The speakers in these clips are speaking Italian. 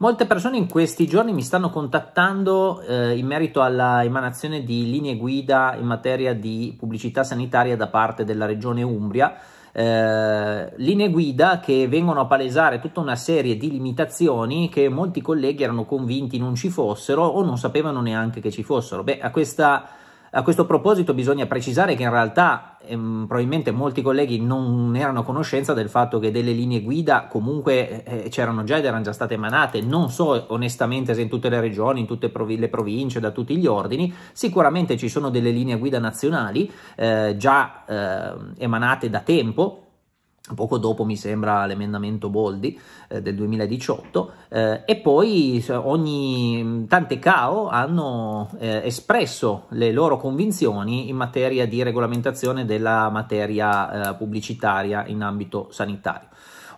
Molte persone in questi giorni mi stanno contattando eh, in merito alla emanazione di linee guida in materia di pubblicità sanitaria da parte della regione Umbria. Eh, linee guida che vengono a palesare tutta una serie di limitazioni che molti colleghi erano convinti non ci fossero o non sapevano neanche che ci fossero. Beh, a questa a questo proposito bisogna precisare che in realtà ehm, probabilmente molti colleghi non erano a conoscenza del fatto che delle linee guida comunque eh, eh, c'erano già ed erano già state emanate, non so onestamente se in tutte le regioni, in tutte provi- le province, da tutti gli ordini, sicuramente ci sono delle linee guida nazionali eh, già eh, emanate da tempo poco dopo mi sembra l'emendamento Boldi eh, del 2018 eh, e poi ogni, mm, tante CAO hanno eh, espresso le loro convinzioni in materia di regolamentazione della materia eh, pubblicitaria in ambito sanitario.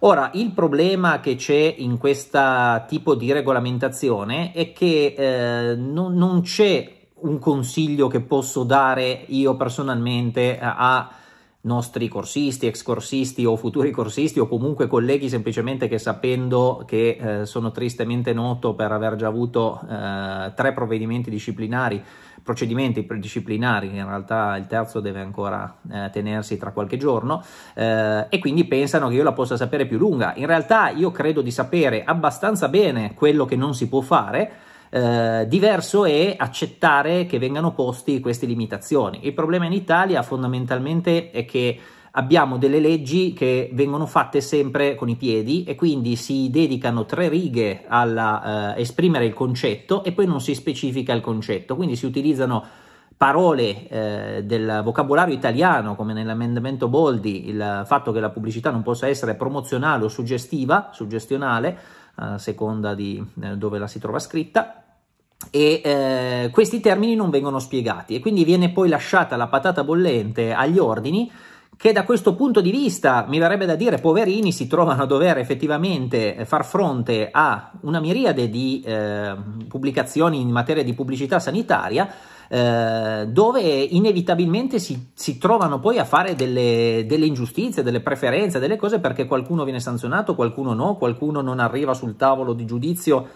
Ora, il problema che c'è in questo tipo di regolamentazione è che eh, non, non c'è un consiglio che posso dare io personalmente a nostri corsisti, ex corsisti o futuri corsisti o comunque colleghi semplicemente che sapendo che eh, sono tristemente noto per aver già avuto eh, tre provvedimenti disciplinari, procedimenti disciplinari, in realtà il terzo deve ancora eh, tenersi tra qualche giorno eh, e quindi pensano che io la possa sapere più lunga. In realtà io credo di sapere abbastanza bene quello che non si può fare eh, diverso è accettare che vengano posti queste limitazioni. Il problema in Italia fondamentalmente è che abbiamo delle leggi che vengono fatte sempre con i piedi e quindi si dedicano tre righe a eh, esprimere il concetto e poi non si specifica il concetto, quindi si utilizzano parole eh, del vocabolario italiano, come nell'amendamento Boldi, il fatto che la pubblicità non possa essere promozionale o suggestiva, suggestionale, a seconda di eh, dove la si trova scritta, e eh, questi termini non vengono spiegati e quindi viene poi lasciata la patata bollente agli ordini che da questo punto di vista mi verrebbe da dire poverini si trovano a dover effettivamente far fronte a una miriade di eh, pubblicazioni in materia di pubblicità sanitaria eh, dove inevitabilmente si, si, trovano poi a fare delle, delle, ingiustizie, delle preferenze, delle cose perché qualcuno viene sanzionato, qualcuno no, qualcuno non arriva sul tavolo di giudizio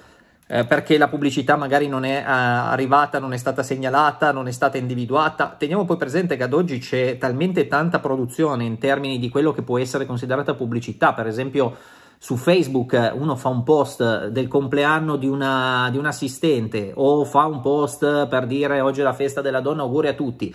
eh, perché la pubblicità magari non è eh, arrivata, non è stata segnalata, non è stata individuata. Teniamo poi presente che ad oggi c'è talmente tanta produzione in termini di quello che può essere considerata pubblicità, per esempio su Facebook eh, uno fa un post del compleanno di, una, di un assistente o fa un post per dire oggi è la festa della donna, auguri a tutti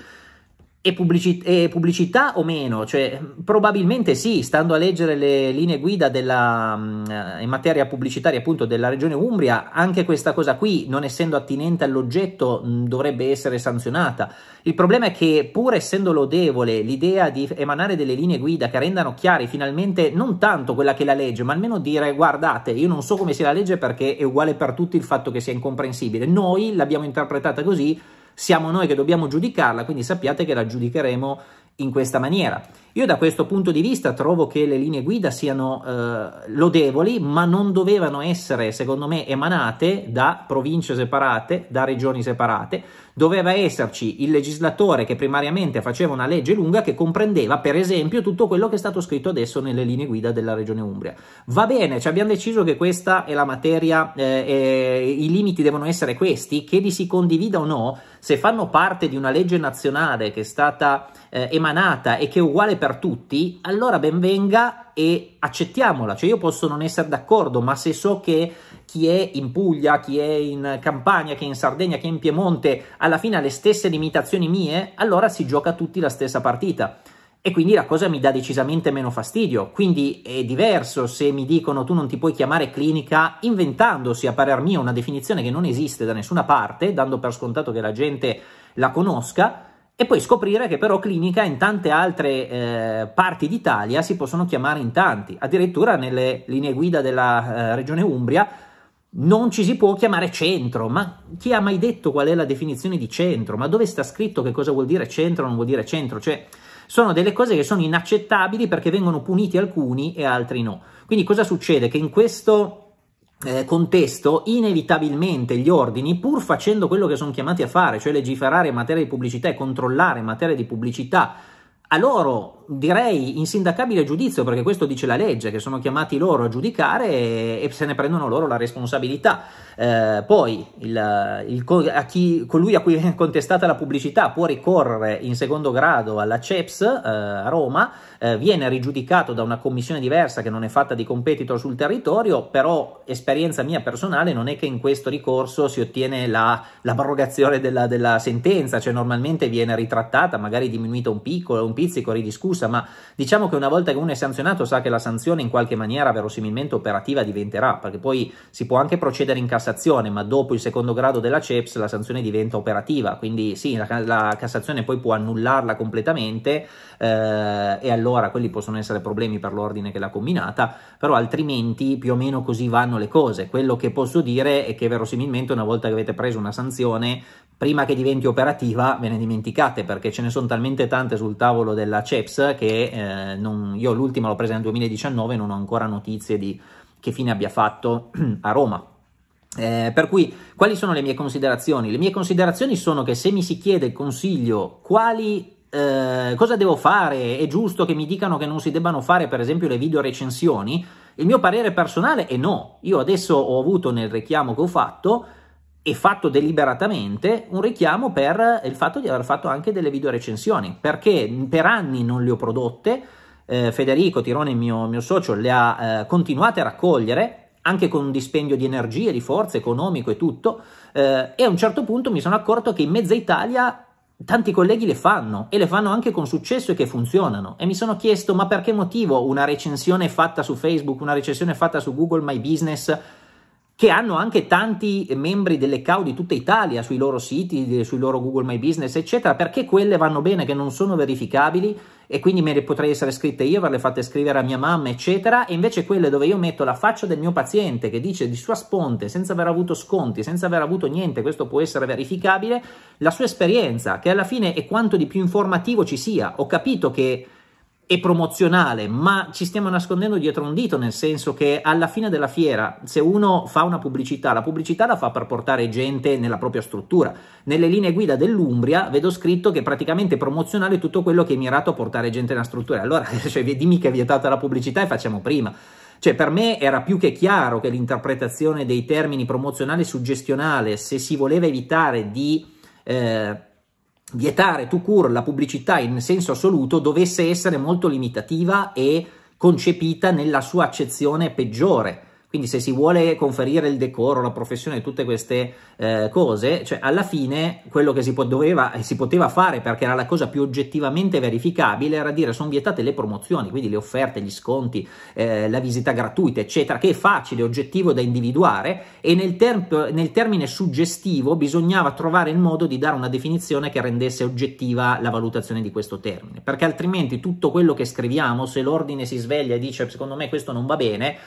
e pubblicità, e, pubblicità o meno? Cioè, probabilmente sì, stando a leggere le linee guida della, mm, in materia pubblicitaria appunto della regione Umbria, anche questa cosa qui, non essendo attinente all'oggetto, mm, dovrebbe essere sanzionata. Il problema è che, pur essendo lodevole l'idea di emanare delle linee guida che rendano chiari finalmente non tanto quella che è la legge, ma almeno dire guardate, io non so come sia la legge perché è uguale per tutti il fatto che sia incomprensibile. Noi l'abbiamo interpretata così siamo noi che dobbiamo giudicarla, quindi sappiate che la giudicheremo in questa maniera. Io da questo punto di vista trovo che le linee guida siano eh, lodevoli, ma non dovevano essere, secondo me, emanate da province separate, da regioni separate, doveva esserci il legislatore che primariamente faceva una legge lunga che comprendeva, per esempio, tutto quello che è stato scritto adesso nelle linee guida della Regione Umbria. Va bene, ci abbiamo deciso che questa è la materia, eh, eh, i limiti devono essere questi, che li si condivida o no, se fanno parte di una legge nazionale che è stata eh, emanata e che è uguale per tutti, allora benvenga e accettiamola. Cioè io posso non essere d'accordo, ma se so che chi è in Puglia, chi è in Campania, chi è in Sardegna, chi è in Piemonte, alla fine ha le stesse limitazioni mie, allora si gioca tutti la stessa partita. E quindi la cosa mi dà decisamente meno fastidio. Quindi è diverso se mi dicono tu non ti puoi chiamare clinica inventandosi, a parer mio, una definizione che non esiste da nessuna parte, dando per scontato che la gente la conosca, e poi scoprire che però clinica in tante altre eh, parti d'Italia si possono chiamare in tanti, addirittura nelle linee guida della eh, regione Umbria non ci si può chiamare centro, ma chi ha mai detto qual è la definizione di centro? Ma dove sta scritto che cosa vuol dire centro o non vuol dire centro? Cioè, sono delle cose che sono inaccettabili perché vengono puniti alcuni e altri no. Quindi cosa succede? Che in questo eh, contesto inevitabilmente gli ordini, pur facendo quello che sono chiamati a fare, cioè legiferare in materia di pubblicità e controllare in materia di pubblicità, a loro direi insindacabile giudizio, perché questo dice la legge, che sono chiamati loro a giudicare e, e se ne prendono loro la responsabilità. Eh, poi il, il, a chi, colui a cui è contestata la pubblicità può ricorrere in secondo grado alla CEPS eh, a Roma, eh, viene rigiudicato da una commissione diversa che non è fatta di competitor sul territorio, però esperienza mia personale non è che in questo ricorso si ottiene la, l'abrogazione della, della sentenza, cioè normalmente viene ritrattata, magari diminuita un piccolo, un pizzico, ridiscussa scusa, ma diciamo che una volta che uno è sanzionato sa che la sanzione in qualche maniera verosimilmente operativa diventerà, perché poi si può anche procedere in Cassazione, ma dopo il secondo grado della CEPS la sanzione diventa operativa, quindi sì, la, la Cassazione poi può annullarla completamente eh, e allora quelli possono essere problemi per l'ordine che l'ha combinata, però altrimenti più o meno così vanno le cose. Quello che posso dire è che verosimilmente una volta che avete preso una sanzione prima che diventi operativa ve ne dimenticate perché ce ne sono talmente tante sul tavolo della CEPS che eh, non, io l'ultima l'ho presa nel 2019 e non ho ancora notizie di che fine abbia fatto a Roma. Eh, per cui, quali sono le mie considerazioni? Le mie considerazioni sono che se mi si chiede consiglio quali eh, cosa devo fare? È giusto che mi dicano che non si debbano fare, per esempio, le video recensioni? Il mio parere personale è no. Io adesso ho avuto nel richiamo che ho fatto e fatto deliberatamente un richiamo per il fatto di aver fatto anche delle video recensioni, perché per anni non le ho prodotte, eh, Federico Tirone, il mio, mio socio, le ha eh, continuate a raccogliere, anche con un dispendio di energie, di forze, economico e tutto, eh, e a un certo punto mi sono accorto che in mezza Italia tanti colleghi le fanno e le fanno anche con successo e che funzionano e mi sono chiesto ma per che motivo una recensione fatta su Facebook, una recensione fatta su Google My Business che hanno anche tanti membri delle CAU di tutta Italia sui loro siti, sui loro Google My Business, eccetera, perché quelle vanno bene, che non sono verificabili e quindi me le potrei essere scritte io, averle fatte scrivere a mia mamma, eccetera, e invece quelle dove io metto la faccia del mio paziente che dice di sua sponte, senza aver avuto sconti, senza aver avuto niente, questo può essere verificabile, la sua esperienza, che alla fine è quanto di più informativo ci sia. Ho capito che e promozionale, ma ci stiamo nascondendo dietro un dito, nel senso che alla fine della fiera, se uno fa una pubblicità, la pubblicità la fa per portare gente nella propria struttura. Nelle linee guida dell'Umbria vedo scritto che praticamente promozionale tutto quello che è mirato a portare gente nella struttura. Allora, cioè, dimmi che è vietata la pubblicità e facciamo prima. Cioè, per me era più che chiaro che l'interpretazione dei termini promozionale e suggestionale, se si voleva evitare di eh, vietare to cure la pubblicità in senso assoluto dovesse essere molto limitativa e concepita nella sua accezione peggiore quindi se si vuole conferire il decoro, la professione, tutte queste eh, cose, cioè alla fine quello che si po- doveva e eh, si poteva fare perché era la cosa più oggettivamente verificabile era dire sono vietate le promozioni, quindi le offerte, gli sconti, eh, la visita gratuita, eccetera, che è facile, oggettivo da individuare e nel, ter- nel termine suggestivo bisognava trovare il modo di dare una definizione che rendesse oggettiva la valutazione di questo termine, perché altrimenti tutto quello che scriviamo, se l'ordine si sveglia e dice secondo me questo non va bene,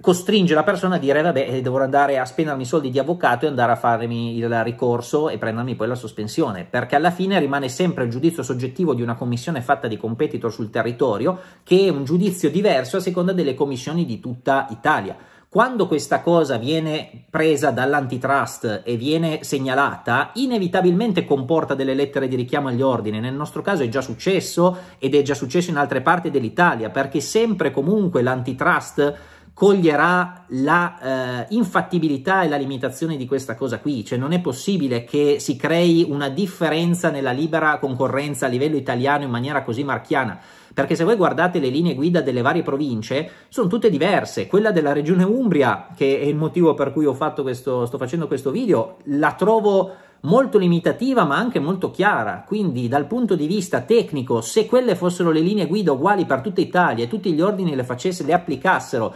costringe la persona a dire vabbè eh, devo andare a spendermi i soldi di avvocato e andare a farmi il ricorso e prendermi poi la sospensione perché alla fine rimane sempre il giudizio soggettivo di una commissione fatta di competitor sul territorio che è un giudizio diverso a seconda delle commissioni di tutta Italia quando questa cosa viene presa dall'antitrust e viene segnalata, inevitabilmente comporta delle lettere di richiamo agli ordini. Nel nostro caso è già successo ed è già successo in altre parti dell'Italia, perché sempre comunque l'antitrust coglierà la eh, infattibilità e la limitazione di questa cosa qui, cioè non è possibile che si crei una differenza nella libera concorrenza a livello italiano in maniera così marchiana, perché se voi guardate le linee guida delle varie province sono tutte diverse, quella della regione Umbria, che è il motivo per cui questo, sto facendo questo video, la trovo molto limitativa ma anche molto chiara, quindi dal punto di vista tecnico se quelle fossero le linee guida uguali per tutta Italia e tutti gli ordini le facesse, le applicassero,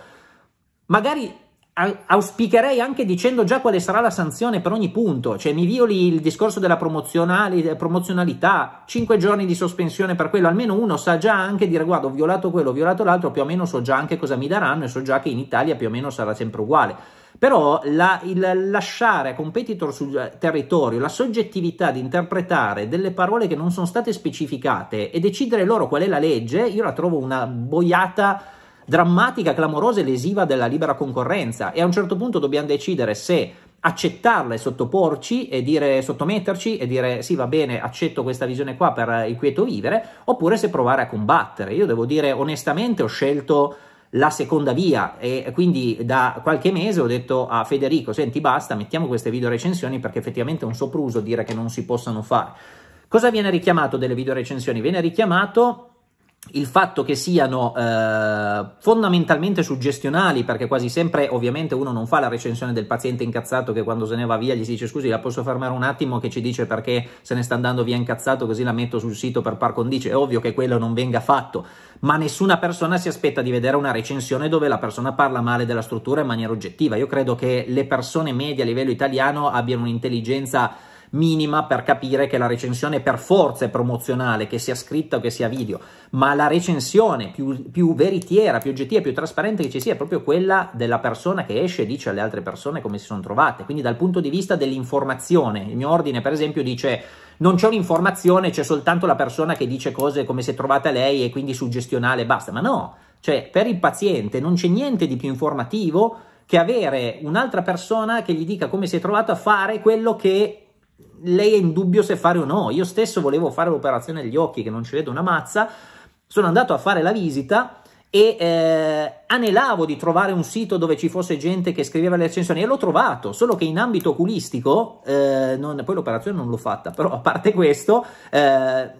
magari auspicherei anche dicendo già quale sarà la sanzione per ogni punto, cioè mi violi il discorso della promozionalità, 5 giorni di sospensione per quello, almeno uno sa già anche dire guarda ho violato quello, ho violato l'altro, più o meno so già anche cosa mi daranno e so già che in Italia più o meno sarà sempre uguale. Però la, il lasciare a competitor sul territorio la soggettività di interpretare delle parole che non sono state specificate e decidere loro qual è la legge, io la trovo una boiata drammatica, clamorosa e lesiva della libera concorrenza e a un certo punto dobbiamo decidere se accettarla e sottoporci e dire sottometterci e dire sì va bene accetto questa visione qua per il quieto vivere oppure se provare a combattere io devo dire onestamente ho scelto la seconda via e quindi da qualche mese ho detto a Federico senti basta mettiamo queste video recensioni perché effettivamente è un sopruso dire che non si possano fare cosa viene richiamato delle video recensioni viene richiamato il fatto che siano eh, fondamentalmente suggestionali, perché quasi sempre ovviamente uno non fa la recensione del paziente incazzato che quando se ne va via gli si dice scusi la posso fermare un attimo che ci dice perché se ne sta andando via incazzato così la metto sul sito per par condice, è ovvio che quello non venga fatto, ma nessuna persona si aspetta di vedere una recensione dove la persona parla male della struttura in maniera oggettiva, io credo che le persone medie a livello italiano abbiano un'intelligenza minima per capire che la recensione per forza è promozionale, che sia scritta o che sia video, ma la recensione più, più veritiera, più oggettiva, più trasparente che ci sia è proprio quella della persona che esce e dice alle altre persone come si sono trovate. Quindi dal punto di vista dell'informazione, il mio ordine per esempio dice non c'è un'informazione, c'è soltanto la persona che dice cose come si è trovata lei e quindi suggestionale e basta, ma no, cioè per il paziente non c'è niente di più informativo che avere un'altra persona che gli dica come si è trovato a fare quello che lei è in dubbio se fare o no. Io stesso volevo fare l'operazione agli occhi, che non ci vedo una mazza. Sono andato a fare la visita e eh, anelavo di trovare un sito dove ci fosse gente che scriveva le recensioni e l'ho trovato, solo che in ambito oculistico, eh, non, poi l'operazione non l'ho fatta, però a parte questo, eh,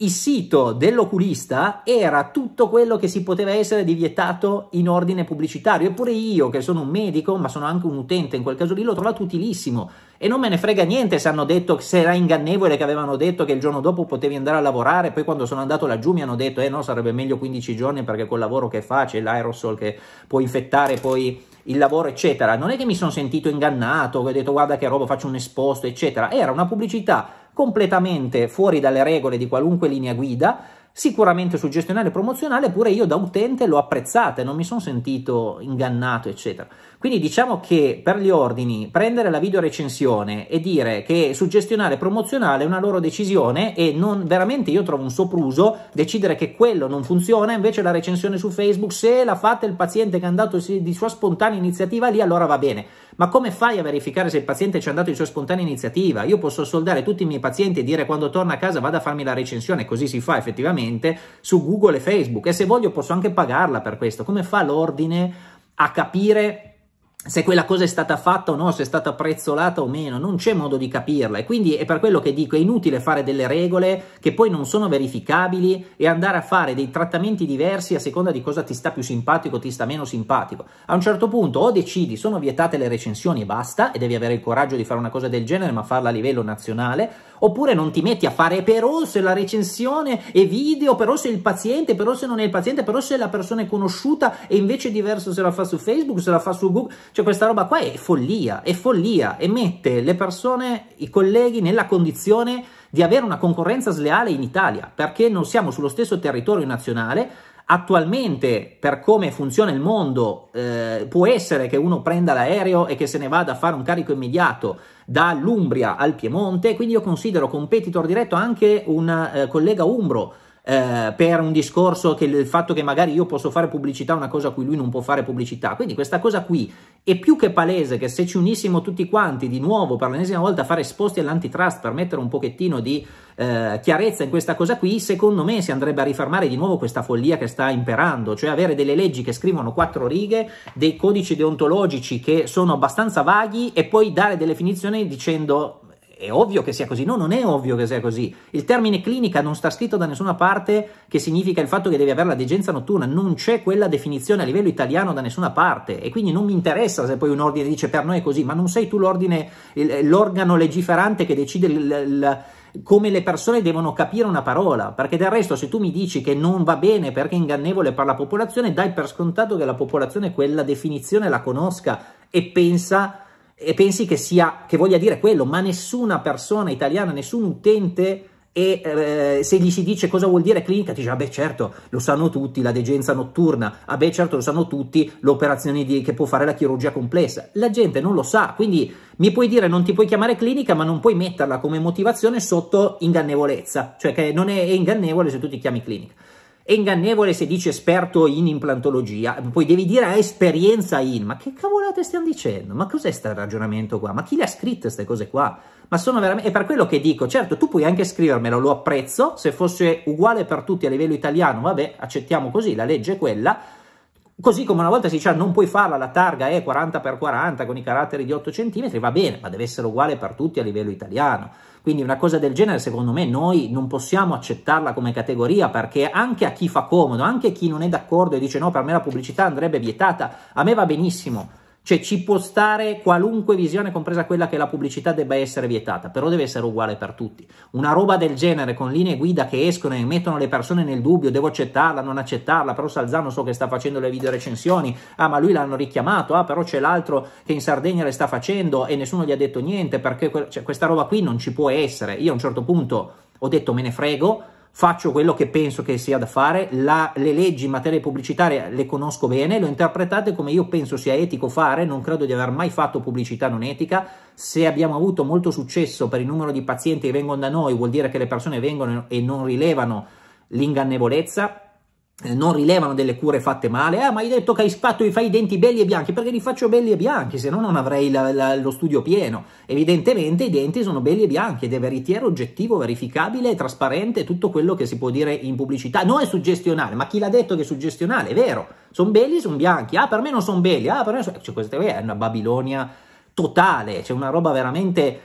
il sito dell'oculista era tutto quello che si poteva essere divietato in ordine pubblicitario. Eppure io, che sono un medico, ma sono anche un utente, in quel caso lì l'ho trovato utilissimo. E non me ne frega niente se hanno detto, se era ingannevole che avevano detto che il giorno dopo potevi andare a lavorare. Poi quando sono andato laggiù mi hanno detto, eh no, sarebbe meglio 15 giorni perché col lavoro che fa c'è l'aerosol che può infettare poi il lavoro, eccetera. Non è che mi sono sentito ingannato, che ho detto guarda che roba, faccio un esposto, eccetera. Era una pubblicità completamente fuori dalle regole di qualunque linea guida, sicuramente suggestionale e promozionale, pure io da utente l'ho apprezzata e non mi sono sentito ingannato, eccetera. Quindi diciamo che per gli ordini prendere la video recensione e dire che suggestionale e promozionale è una loro decisione e non veramente io trovo un sopruso decidere che quello non funziona, invece la recensione su Facebook se la fate il paziente che è andato di sua spontanea iniziativa lì allora va bene. Ma come fai a verificare se il paziente ci è andato in sua spontanea iniziativa? Io posso soldare tutti i miei pazienti e dire quando torna a casa vado a farmi la recensione, così si fa effettivamente, su Google e Facebook. E se voglio posso anche pagarla per questo. Come fa l'ordine a capire se quella cosa è stata fatta o no, se è stata prezzolata o meno, non c'è modo di capirla e quindi è per quello che dico è inutile fare delle regole che poi non sono verificabili e andare a fare dei trattamenti diversi a seconda di cosa ti sta più simpatico, ti sta meno simpatico. A un certo punto o decidi sono vietate le recensioni e basta e devi avere il coraggio di fare una cosa del genere ma farla a livello nazionale Oppure non ti metti a fare però oh, se la recensione è video, però oh, se il paziente, però oh, se non è il paziente, però se la persona è conosciuta e invece è diverso se la fa su Facebook, se la fa su Google. Cioè questa roba qua è follia, è follia e mette le persone, i colleghi nella condizione di avere una concorrenza sleale in Italia perché non siamo sullo stesso territorio nazionale attualmente per come funziona il mondo eh, può essere che uno prenda l'aereo e che se ne vada a fare un carico immediato dall'Umbria al Piemonte, quindi io considero competitor diretto anche un eh, collega umbro eh, per un discorso che il fatto che magari io posso fare pubblicità è una cosa a cui lui non può fare pubblicità. Quindi questa cosa qui è più che palese che se ci unissimo tutti quanti di nuovo per l'ennesima volta a fare esposti all'antitrust per mettere un pochettino di eh, chiarezza in questa cosa qui, secondo me si andrebbe a rifermare di nuovo questa follia che sta imperando, cioè avere delle leggi che scrivono quattro righe, dei codici deontologici che sono abbastanza vaghi e poi dare delle definizioni dicendo è ovvio che sia così. No, non è ovvio che sia così. Il termine clinica non sta scritto da nessuna parte che significa il fatto che devi avere la degenza notturna. Non c'è quella definizione a livello italiano da nessuna parte. E quindi non mi interessa se poi un ordine dice per noi è così, ma non sei tu l'ordine, l'organo legiferante che decide il, il come le persone devono capire una parola, perché del resto se tu mi dici che non va bene perché è ingannevole per la popolazione, dai per scontato che la popolazione quella definizione la conosca e pensa e pensi che, sia, che voglia dire quello, ma nessuna persona italiana, nessun utente e eh, se gli si dice cosa vuol dire clinica, ti dice, ah beh certo, lo sanno tutti, la degenza notturna, ah beh certo, lo sanno tutti, l'operazione che può fare la chirurgia complessa. La gente non lo sa, quindi mi puoi dire non ti puoi chiamare clinica, ma non puoi metterla come motivazione sotto ingannevolezza, cioè che non è, è ingannevole se tu ti chiami clinica. È ingannevole se dici esperto in implantologia, poi devi dire ha ah, esperienza in. Ma che cavolate stiamo dicendo? Ma cos'è sto ragionamento qua? Ma chi le ha scritte queste cose qua? Ma sono veramente... È per quello che dico, certo, tu puoi anche scrivermelo, lo apprezzo, se fosse uguale per tutti a livello italiano, vabbè, accettiamo così, la legge è quella, Così come una volta si diceva non puoi farla, la targa è 40x40 con i caratteri di 8 cm, va bene, ma deve essere uguale per tutti a livello italiano. Quindi una cosa del genere, secondo me, noi non possiamo accettarla come categoria perché anche a chi fa comodo, anche a chi non è d'accordo e dice no, per me la pubblicità andrebbe vietata, a me va benissimo cioè ci può stare qualunque visione, compresa quella che la pubblicità debba essere vietata, però deve essere uguale per tutti. Una roba del genere con linee guida che escono e mettono le persone nel dubbio, devo accettarla, non accettarla, però Salzano so che sta facendo le video recensioni, ah ma lui l'hanno richiamato, ah però c'è l'altro che in Sardegna le sta facendo e nessuno gli ha detto niente perché que- cioè, questa roba qui non ci può essere. Io a un certo punto ho detto me ne frego, faccio quello che penso che sia da fare, la, le leggi in materia pubblicitaria le conosco bene, le ho interpretate come io penso sia etico fare, non credo di aver mai fatto pubblicità non etica, se abbiamo avuto molto successo per il numero di pazienti che vengono da noi vuol dire che le persone vengono e non rilevano l'ingannevolezza, eh, non rilevano delle cure fatte male, ah ma hai detto che hai fatto i fai i denti belli e bianchi, perché li faccio belli e bianchi, se no non avrei la, la, lo studio pieno, evidentemente i denti sono belli e bianchi ed è veritiero, oggettivo, verificabile, trasparente, tutto quello che si può dire in pubblicità, non è suggestionale, ma chi l'ha detto che è suggestionale, è vero, sono belli, sono bianchi, ah per me non sono belli, ah per me sono... Cioè, questa è una Babilonia totale, c'è cioè una roba veramente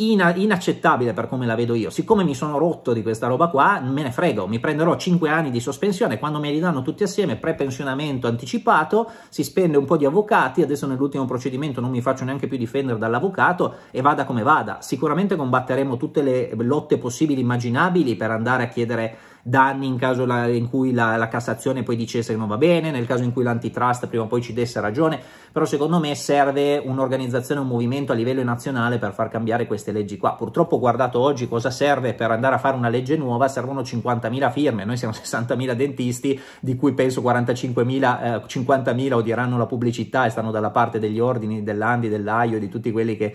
ina- inaccettabile per come la vedo io. Siccome mi sono rotto di questa roba qua, me ne frego, mi prenderò 5 anni di sospensione, quando me li danno tutti assieme, prepensionamento anticipato, si spende un po' di avvocati, adesso nell'ultimo procedimento non mi faccio neanche più difendere dall'avvocato e vada come vada. Sicuramente combatteremo tutte le lotte possibili immaginabili per andare a chiedere danni in caso la, in cui la, la Cassazione poi dicesse che non va bene, nel caso in cui l'antitrust prima o poi ci desse ragione, però secondo me serve un'organizzazione, un movimento a livello nazionale per far cambiare queste leggi qua. Purtroppo guardato oggi cosa serve per andare a fare una legge nuova, servono 50.000 firme, noi siamo 60.000 dentisti, di cui penso 45.000, eh, 50.000 odieranno la pubblicità e stanno dalla parte degli ordini, dell'Andi, dell'AIO, di tutti quelli che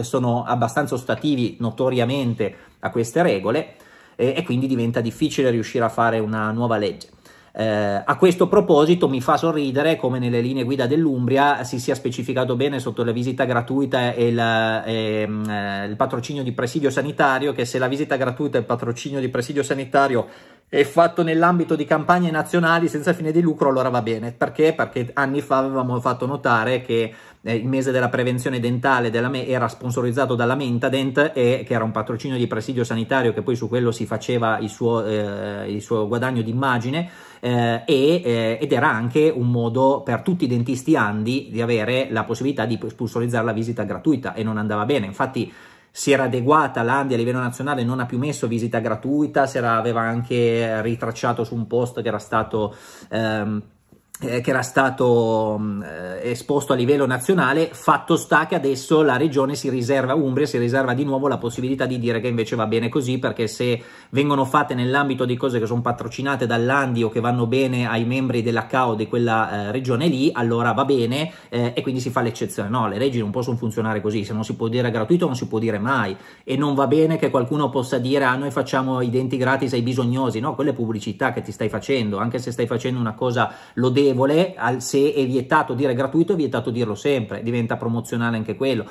sono abbastanza ostativi notoriamente a queste regole e, e quindi diventa difficile riuscire a fare una nuova legge. Eh, a questo proposito mi fa sorridere come nelle linee guida dell'Umbria si sia specificato bene sotto la visita gratuita e, la, e mh, mm, eh, il patrocinio di presidio sanitario che se la visita gratuita e il patrocinio di presidio sanitario è fatto nell'ambito di campagne nazionali senza fine di lucro, allora va bene. Perché? Perché anni fa avevamo fatto notare che eh, il mese della prevenzione dentale della me- era sponsorizzato dalla Mentadent, e, che era un patrocinio di presidio sanitario che poi su quello si faceva il suo, eh, il suo guadagno d'immagine, eh, e, eh, ed era anche un modo per tutti i dentisti andi di avere la possibilità di sponsorizzare la visita gratuita e non andava bene. Infatti si era adeguata l'Andia a livello nazionale, non ha più messo visita gratuita, si era, aveva anche eh, ritracciato su un post che era stato... Ehm, eh, che era stato mm, eh, esposto a livello nazionale, fatto sta che adesso la regione si riserva, Umbria si riserva di nuovo la possibilità di dire che invece va bene così, perché se vengono fatte nell'ambito di cose che sono patrocinate dall'Andi o che vanno bene ai membri della CAO di quella eh, regione lì, allora va bene eh, e quindi si fa l'eccezione. No, le leggi non possono funzionare così, se non si può dire gratuito non si può dire mai e non va bene che qualcuno possa dire ah noi facciamo i denti gratis ai bisognosi, no, quelle pubblicità che ti stai facendo, anche se stai facendo una cosa lodevole consapevole, al, se è vietato dire gratuito, è vietato dirlo sempre, diventa promozionale anche quello.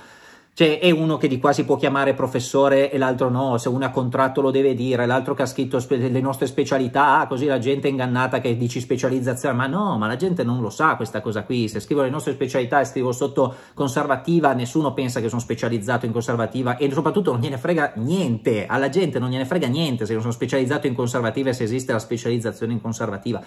Cioè, è uno che di qua si può chiamare professore e l'altro no, se uno ha contratto lo deve dire, l'altro che ha scritto spe- le nostre specialità, ah, così la gente è ingannata che dici specializzazione, ma no, ma la gente non lo sa questa cosa qui, se scrivo le nostre specialità e scrivo sotto conservativa, nessuno pensa che sono specializzato in conservativa e soprattutto non gliene frega niente, alla gente non gliene frega niente se io sono specializzato in conservativa e se esiste la specializzazione in conservativa.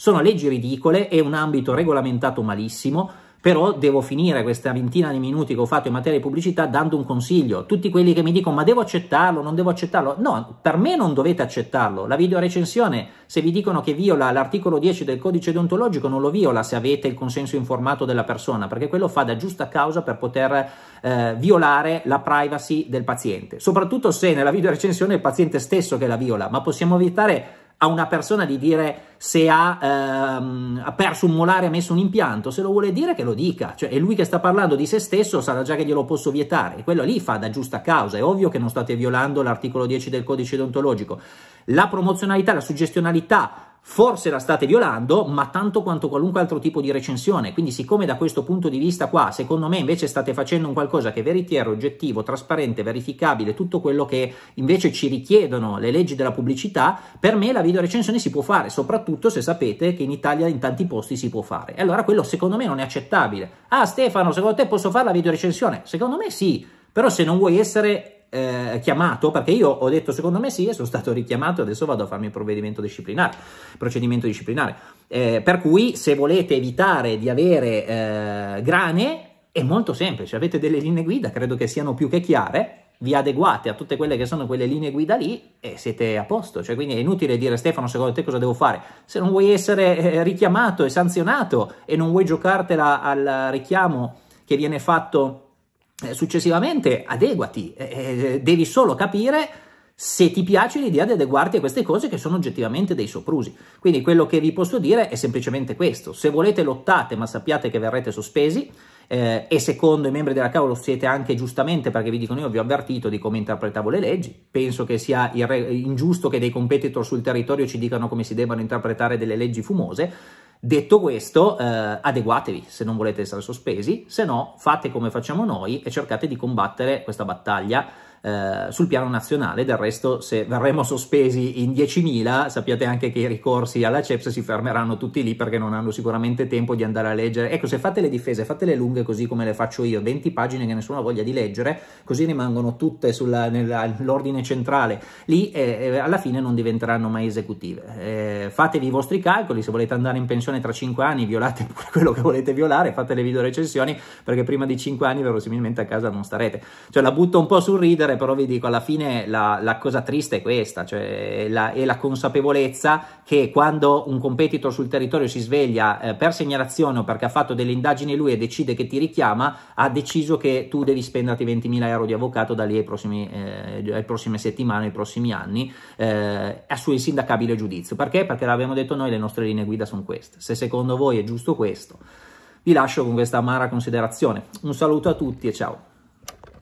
Sono leggi ridicole, è un ambito regolamentato malissimo, però devo finire questa ventina di minuti che ho fatto in materia di pubblicità dando un consiglio. Tutti quelli che mi dicono ma devo accettarlo, non devo accettarlo, no, per me non dovete accettarlo. La videorecensione, se vi dicono che viola l'articolo 10 del codice deontologico, non lo viola se avete il consenso informato della persona, perché quello fa da giusta causa per poter eh, violare la privacy del paziente, soprattutto se nella videorecensione è il paziente stesso che la viola, ma possiamo evitare a una persona di dire se ha, ehm, ha perso un molare, ha messo un impianto, se lo vuole dire che lo dica, cioè è lui che sta parlando di se stesso, sarà già che glielo posso vietare, e quello lì fa da giusta causa, è ovvio che non state violando l'articolo 10 del codice deontologico. La promozionalità, la suggestionalità forse la state violando, ma tanto quanto qualunque altro tipo di recensione. Quindi, siccome da questo punto di vista qua, secondo me invece state facendo un qualcosa che è veritiero, oggettivo, trasparente, verificabile, tutto quello che invece ci richiedono le leggi della pubblicità, per me la video recensione si può fare, soprattutto se sapete che in Italia in tanti posti si può fare. E allora quello secondo me non è accettabile. Ah, Stefano, secondo te posso fare la video recensione? Secondo me sì. Però se non vuoi essere eh, chiamato, perché io ho detto secondo me sì e sono stato richiamato, adesso vado a farmi il provvedimento disciplinare, procedimento disciplinare. Eh, per cui se volete evitare di avere eh, grane è molto semplice, avete delle linee guida, credo che siano più che chiare, vi adeguate a tutte quelle che sono quelle linee guida lì e siete a posto. Cioè, quindi è inutile dire Stefano, secondo te cosa devo fare? Se non vuoi essere eh, richiamato e sanzionato e non vuoi giocartela al richiamo che viene fatto eh, successivamente adeguati, eh, eh, devi solo capire se ti piace l'idea di adeguarti a queste cose che sono oggettivamente dei soprusi. Quindi quello che vi posso dire è semplicemente questo, se volete lottate ma sappiate che verrete sospesi eh, e secondo i membri della cavolo siete anche giustamente perché vi dicono io vi ho avvertito di come interpretavo le leggi, penso che sia ingiusto che dei competitor sul territorio ci dicano come si debbano interpretare delle leggi fumose, Detto questo, eh, adeguatevi se non volete essere sospesi, se no fate come facciamo noi e cercate di combattere questa battaglia eh, sul piano nazionale. Del resto, se verremo sospesi in 10.000, sappiate anche che i ricorsi alla CEPS si fermeranno tutti lì perché non hanno sicuramente tempo di andare a leggere. Ecco, se fate le difese, fatele lunghe così come le faccio io, 20 pagine che nessuno ha voglia di leggere, così rimangono tutte sulla, nell'ordine centrale. Lì eh, eh, alla fine non diventeranno mai esecutive. Eh, fatevi i vostri calcoli, se volete andare in pensione tra 5 anni, violate pure quello che volete violare, fate le video recensioni perché prima di 5 anni verosimilmente a casa non starete. Cioè la butto un po' sul ridere piangere, però vi dico, alla fine la, la cosa triste è questa, cioè la, è la consapevolezza che quando un competitor sul territorio si sveglia eh, per segnalazione o perché ha fatto delle indagini lui e decide che ti richiama, ha deciso che tu devi spenderti 20.000 euro di avvocato da lì ai prossimi, eh, alle prossime settimane, ai prossimi anni, eh, a suo insindacabile giudizio. Perché? Perché l'abbiamo detto noi, le nostre linee guida sono queste. Se secondo voi è giusto questo, vi lascio con questa amara considerazione. Un saluto a tutti e ciao.